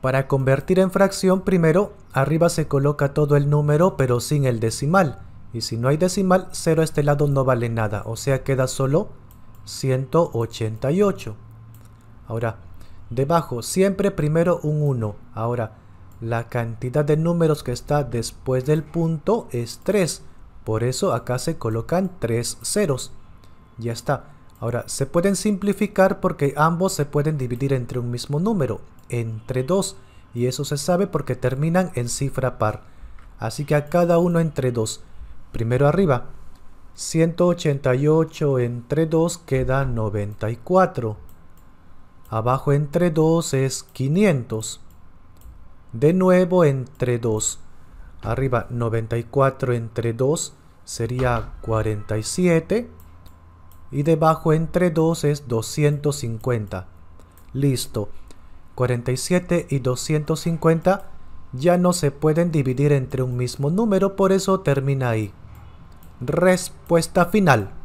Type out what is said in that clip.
Para convertir en fracción, primero, arriba se coloca todo el número pero sin el decimal. Y si no hay decimal, 0 a este lado no vale nada, o sea queda solo 188. Ahora, debajo, siempre primero un 1. Ahora, la cantidad de números que está después del punto es 3. Por eso acá se colocan 3 ceros. Ya está. Ahora, se pueden simplificar porque ambos se pueden dividir entre un mismo número, entre 2, y eso se sabe porque terminan en cifra par. Así que a cada uno entre 2. Primero arriba, 188 entre 2 queda 94. Abajo entre 2 es 500. De nuevo entre 2. Arriba 94 entre 2 sería 47 y debajo entre 2 es 250. Listo. 47 y 250 ya no se pueden dividir entre un mismo número, por eso termina ahí. Respuesta final.